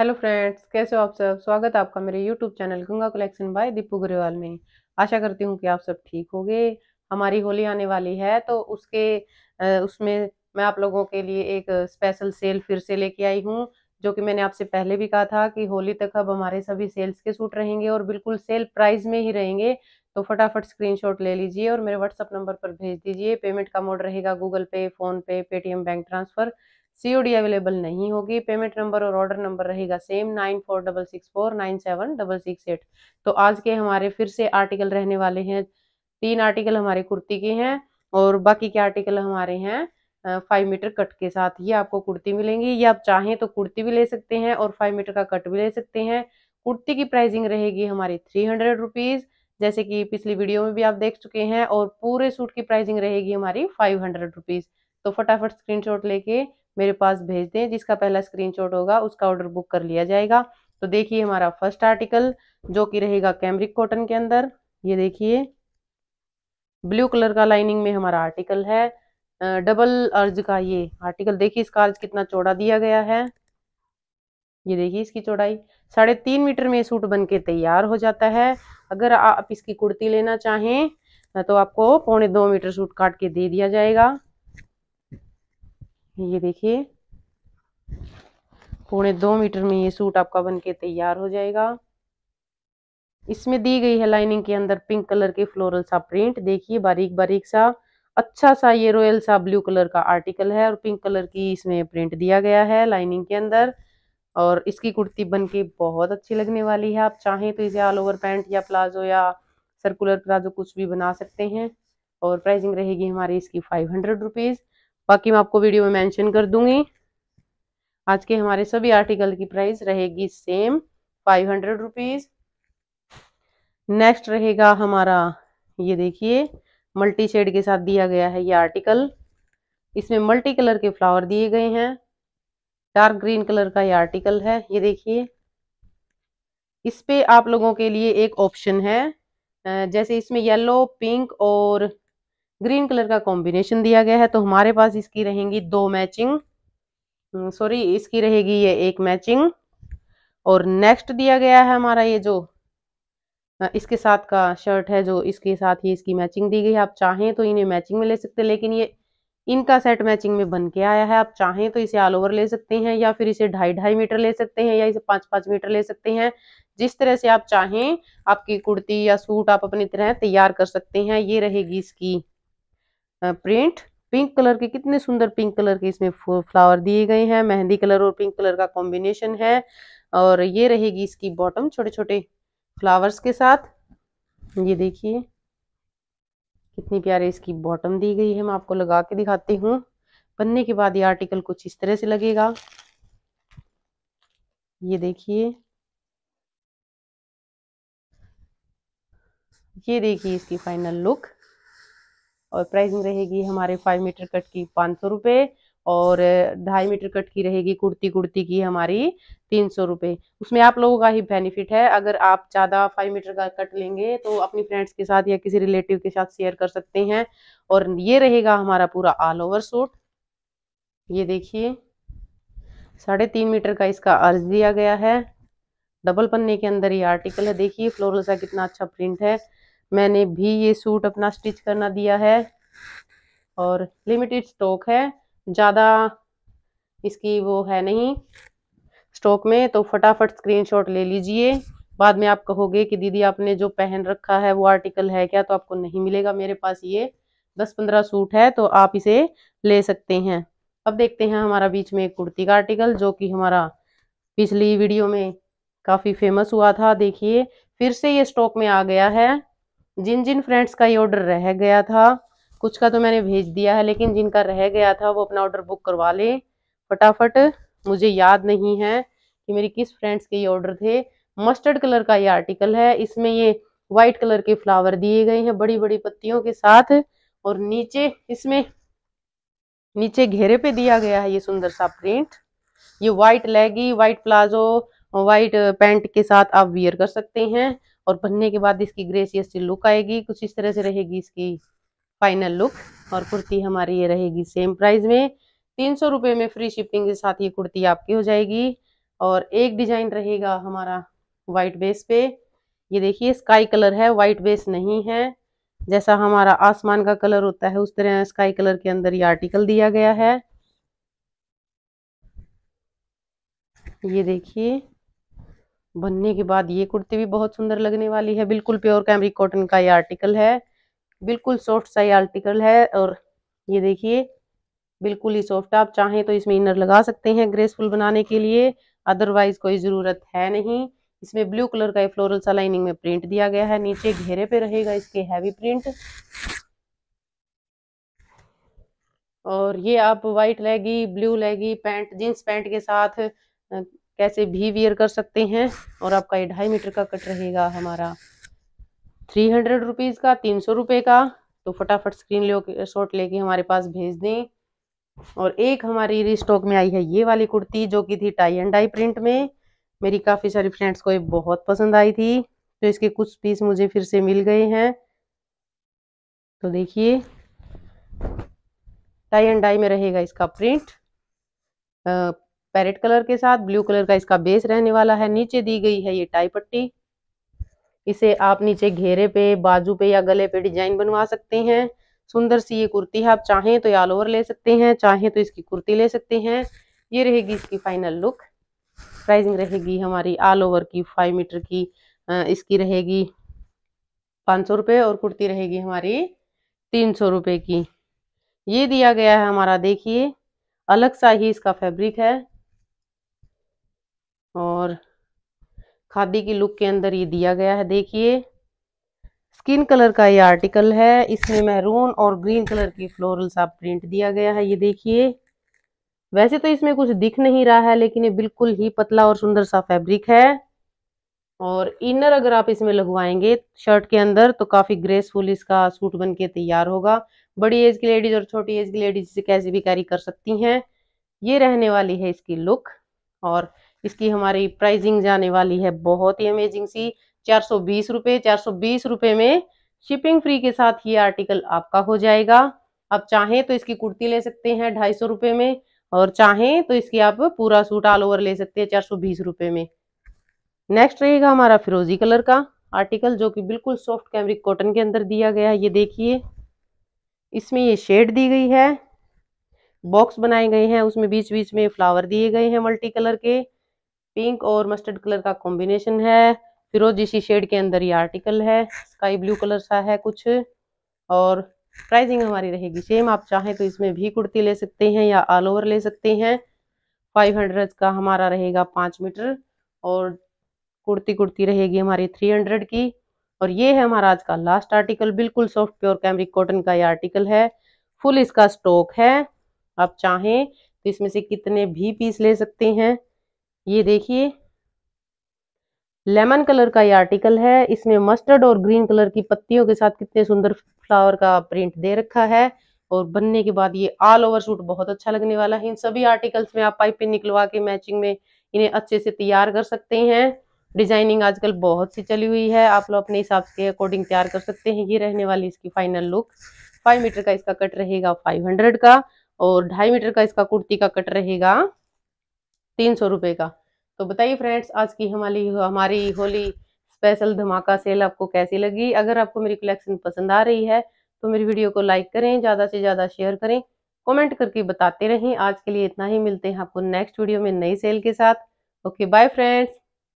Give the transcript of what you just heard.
hello friends कैसे हो आप सब स्वागत है आपका मेरे YouTube channel Ganga collection by Deepu Grewal में आशा करती हूँ कि आप सब ठीक होंगे हमारी होली आने वाली है तो उसके उसमें मैं आप लोगों के लिए एक स्पेशल सेल फिर से लेके आई हूँ जो कि मैंने आपसे पहले भी कहा था कि होली तक अब हमारे सभी सेल्स के सूट रहेंगे और बिल्कुल सेल प्राइस में ही रहेंगे तो फटाफट स्क्रीनशॉट ले लीजिए और मेरे व्हाट्सअप नंबर पर भेज दीजिए पेमेंट का मोड रहेगा Google Pay PhonePe Paytm bank transfer COD available नहीं होगी पेमेंट नंबर और ऑर्डर नंबर रहेगा same nine four double six four nine seven double six eight तो आज के हमारे फिर से आर्टिकल रहने वाले हैं तीन आर्टिकल हमारे कुर्ती के हैं और बाकी के आर्टिकल हमारे हैं फाइव मीटर कट के साथ ये आपको कुर्ती मिलेंगी ये आप चाहें तो कुर्ती भी ले सकते हैं और फाइव मीटर का कट भी ले सकते हैं कुर्ती की प्राइसिंग रहेगी हमारी थ्री हंड्रेड रुपीज़ जैसे कि पिछली वीडियो में भी आप देख चुके हैं और पूरे सूट की प्राइसिंग रहेगी हमारी फाइव हंड्रेड रुपीज़ तो फटाफट स्क्रीनशॉट लेके मेरे पास भेज दें जिसका पहला स्क्रीनशॉट होगा उसका ऑर्डर बुक कर लिया जाएगा तो देखिए हमारा फर्स्ट आर्टिकल जो कि रहेगा कैमरिक कॉटन के अंदर ये देखिए ब्लू कलर का लाइनिंग में हमारा आर्टिकल है डबल अर्ज का ये आर्टिकल देखिए इसका अर्ज कितना चौड़ा दिया गया है ये देखिए इसकी चौड़ाई साढ़े तीन मीटर में सूट बन के तैयार हो जाता है अगर आप इसकी कुर्ती लेना चाहें तो आपको पौने दो मीटर सूट काट के दे दिया जाएगा ये देखिए पौने दो मीटर में ये सूट आपका बनके तैयार हो जाएगा इसमें दी गई है लाइनिंग के अंदर पिंक कलर के फ्लोरल सा प्रिंट देखिए बारीक बारीक सा अच्छा सा ये रॉयल सा ब्लू कलर का आर्टिकल है और पिंक कलर की इसमें प्रिंट दिया गया है लाइनिंग के अंदर और इसकी कुर्ती बन के बहुत अच्छी लगने वाली है आप चाहें तो इसे ऑल ओवर पैंट या प्लाजो या सर्कुलर प्लाजो कुछ भी बना सकते हैं और प्राइसिंग रहेगी हमारी इसकी फाइव हंड्रेड रुपीज़ बाकी मैं आपको वीडियो में मेंशन कर दूंगी आज के हमारे सभी आर्टिकल की प्राइस रहेगी same five hundred rupees next रहेगा हमारा ये देखिए मल्टी शेड के साथ दिया गया है ये आर्टिकल इसमें मल्टी कलर के फ्लावर दिए गए हैं डार्क ग्रीन कलर का ये आर्टिकल है ये देखिए इस पे आप लोगों के लिए एक ऑप्शन है जैसे इसमें येलो पिंक और ग्रीन कलर का कॉम्बिनेशन दिया गया है तो हमारे पास इसकी रहेंगी दो मैचिंग हम्म, सॉरी इसकी रहेगी ये एक मैचिंग और नेक्स्ट दिया गया है हमारा ये जो इसके साथ का शर्ट है जो इसके साथ ही इसकी मैचिंग दी गई है आप चाहें तो इन्हें मैचिंग में ले सकते हैं लेकिन ये इनका सेट मैचिंग में बन के आया है आप चाहें तो इसे ऑल ओवर ले सकते हैं या फिर इसे ढाई ढाई मीटर ले सकते हैं या इसे पाँच पाँच मीटर ले सकते हैं जिस तरह से आप चाहें आपकी कुर्ती या सूट आप अपनी तरह तैयार कर सकते हैं ये रहेगी इसकी प्रिंट पिंक कलर के कितने सुंदर पिंक कलर के इसमें फ्लावर दिए गए हैं मेहंदी कलर और पिंक कलर का कॉम्बिनेशन है और ये रहेगी इसकी बॉटम छोटे छोटे फ्लावर्स के साथ ये देखिए कितनी प्यारे इसकी बॉटम दी गई है मैं आपको लगा के दिखाती हूँ बनने के बाद ये आर्टिकल कुछ इस तरह से लगेगा ये देखिए ये देखिए इसकी फाइनल लुक और प्राइसिंग रहेगी हमारे फाइव मीटर कट की पाँच सौ रुपये और ढाई मीटर कट की रहेगी कुर्ती कुर्ती की हमारी तीन सौ रुपये उसमें आप लोगों का ही बेनिफिट है अगर आप ज़्यादा फाइव मीटर का कट लेंगे तो अपनी फ्रेंड्स के साथ या किसी रिलेटिव के साथ शेयर कर सकते हैं और ये रहेगा हमारा पूरा ऑल ओवर सूट ये देखिए साढ़े तीन मीटर का इसका अर्ज दिया गया है डबल पन्ने के अंदर ये आर्टिकल है देखिए फ्लोरल सा कितना अच्छा प्रिंट है मैंने भी ये सूट अपना स्टिच करना दिया है और लिमिटेड स्टॉक है ज़्यादा इसकी वो है नहीं स्टॉक में तो फटाफट स्क्रीनशॉट ले लीजिए बाद में आप कहोगे कि दीदी आपने जो पहन रखा है वो आर्टिकल है क्या तो आपको नहीं मिलेगा मेरे पास ये दस पंद्रह सूट है तो आप इसे ले सकते हैं अब देखते हैं हमारा बीच में एक कुर्ती का आर्टिकल जो कि हमारा पिछली वीडियो में काफ़ी फेमस हुआ था देखिए फिर से ये स्टॉक में आ गया है जिन जिन फ्रेंड्स का ये ऑर्डर रह गया था कुछ का तो मैंने भेज दिया है लेकिन जिनका रह गया था वो अपना ऑर्डर बुक करवा लें फटाफट मुझे याद नहीं है कि मेरी किस फ्रेंड्स के ये ऑर्डर थे मस्टर्ड कलर का ये आर्टिकल है इसमें ये व्हाइट कलर के फ्लावर दिए गए हैं बड़ी बड़ी पत्तियों के साथ और नीचे इसमें नीचे घेरे पे दिया गया है ये सुंदर सा प्रिंट ये व्हाइट लेगी व्हाइट प्लाजो वाइट पैंट के साथ आप वियर कर सकते हैं और बनने के बाद इसकी ग्रेसियस सी लुक आएगी कुछ इस तरह से रहेगी इसकी फाइनल लुक और कुर्ती हमारी ये रहेगी सेम प्राइस में तीन सौ रुपये में फ्री शिपिंग के साथ ये कुर्ती आपकी हो जाएगी और एक डिजाइन रहेगा हमारा वाइट बेस पे ये देखिए स्काई कलर है वाइट बेस नहीं है जैसा हमारा आसमान का कलर होता है उस तरह स्काई कलर के अंदर ये आर्टिकल दिया गया है ये देखिए बनने के बाद ये कुर्ती भी बहुत सुंदर लगने वाली है बिल्कुल प्योर कैमरी कॉटन का ये आर्टिकल है बिल्कुल सॉफ्ट सा ये आर्टिकल है और ये देखिए बिल्कुल ही सॉफ्ट आप चाहें तो इसमें इनर लगा सकते हैं ग्रेसफुल बनाने के लिए अदरवाइज कोई ज़रूरत है नहीं इसमें ब्लू कलर का ये फ्लोरल सा लाइनिंग में प्रिंट दिया गया है नीचे घेरे पे रहेगा इसके हैवी प्रिंट और ये आप व्हाइट लेगी ब्लू लेगी पैंट जींस पैंट के साथ कैसे भी वियर कर सकते हैं और आपका ये ढाई मीटर का कट रहेगा हमारा थ्री हंड्रेड रुपीज़ का तीन सौ रुपए का तो फटाफट स्क्रीन ले शॉर्ट लेके हमारे पास भेज दें और एक हमारी रिस्टॉक में आई है ये वाली कुर्ती जो कि थी टाई एंड डाई प्रिंट में मेरी काफ़ी सारी फ्रेंड्स को ये बहुत पसंद आई थी तो इसके कुछ पीस मुझे फिर से मिल गए हैं तो देखिए टाई एंड डाई में रहेगा इसका प्रिंट पैरेट कलर के साथ ब्लू कलर का इसका बेस रहने वाला है नीचे दी गई है ये टाई पट्टी इसे आप नीचे घेरे पे बाजू पे या गले पे डिजाइन बनवा सकते हैं सुंदर सी ये कुर्ती है आप चाहें तो ये ऑल ओवर ले सकते हैं चाहें तो इसकी कुर्ती ले सकते हैं ये रहेगी इसकी फाइनल लुक प्राइसिंग रहेगी हमारी ऑल ओवर की फाइव मीटर की इसकी रहेगी पाँच सौ रुपये और कुर्ती रहेगी हमारी तीन सौ रुपये की ये दिया गया है हमारा देखिए अलग सा ही इसका फैब्रिक है और खादी की लुक के अंदर ये दिया गया है देखिए स्किन कलर का ये आर्टिकल है इसमें मैरून और ग्रीन कलर की फ्लोरल सा प्रिंट दिया गया है ये देखिए वैसे तो इसमें कुछ दिख नहीं रहा है लेकिन ये बिल्कुल ही पतला और सुंदर सा फैब्रिक है और इनर अगर आप इसमें लगवाएंगे शर्ट के अंदर तो काफ़ी ग्रेसफुल इसका सूट बन के तैयार होगा बड़ी एज की लेडीज़ और छोटी एज की लेडीज़ इसे कैसे भी कैरी कर सकती हैं ये रहने वाली है इसकी लुक और इसकी हमारी प्राइजिंग जाने वाली है बहुत ही अमेजिंग सी चार सौ बीस रुपये चार सौ बीस रुपये में शिपिंग फ्री के साथ ये आर्टिकल आपका हो जाएगा आप चाहें तो इसकी कुर्ती ले सकते हैं ढाई सौ रुपये में और चाहें तो इसकी आप पूरा सूट ऑल ओवर ले सकते हैं चार सौ बीस रुपये में नेक्स्ट रहेगा हमारा फिरोजी कलर का आर्टिकल जो कि बिल्कुल सॉफ्ट कैमरिक कॉटन के अंदर दिया गया है ये देखिए इसमें ये शेड दी गई है बॉक्स बनाए गए हैं उसमें बीच बीच में फ्लावर दिए गए हैं मल्टी कलर के पिंक और मस्टर्ड कलर का कॉम्बिनेशन है फिरोजी सी शेड के अंदर ये आर्टिकल है स्काई ब्लू कलर सा है कुछ और प्राइसिंग हमारी रहेगी सेम आप चाहें तो इसमें भी कुर्ती ले सकते हैं या ऑल ओवर ले सकते हैं फाइव हंड्रेड का हमारा रहेगा पाँच मीटर और कुर्ती कुर्ती रहेगी हमारी थ्री हंड्रेड की और ये है हमारा आज का लास्ट आर्टिकल बिल्कुल सॉफ्ट प्योर कैमरिक कॉटन का ये आर्टिकल है फुल इसका स्टॉक है आप चाहें तो इसमें से कितने भी पीस ले सकते हैं ये देखिए लेमन कलर का ये आर्टिकल है इसमें मस्टर्ड और ग्रीन कलर की पत्तियों के साथ कितने सुंदर फ्लावर का प्रिंट दे रखा है और बनने के बाद ये ऑल ओवर सूट बहुत अच्छा लगने वाला है इन सभी आर्टिकल्स में आप पाइपिंग निकलवा के मैचिंग में इन्हें अच्छे से तैयार कर सकते हैं डिजाइनिंग आजकल बहुत सी चली हुई है आप लोग अपने हिसाब के अकॉर्डिंग तैयार कर सकते हैं ये रहने वाली इसकी फाइनल लुक फाइव मीटर का इसका कट रहेगा फाइव हंड्रेड का और ढाई मीटर का इसका कुर्ती का कट रहेगा तीन सौ रुपये का तो बताइए फ्रेंड्स आज की हमारी हमारी होली स्पेशल धमाका सेल आपको कैसी लगी अगर आपको मेरी कलेक्शन पसंद आ रही है तो मेरी वीडियो को लाइक करें ज़्यादा से ज़्यादा शेयर करें कमेंट करके बताते रहें आज के लिए इतना ही मिलते हैं आपको नेक्स्ट वीडियो में नई सेल के साथ ओके बाय फ्रेंड्स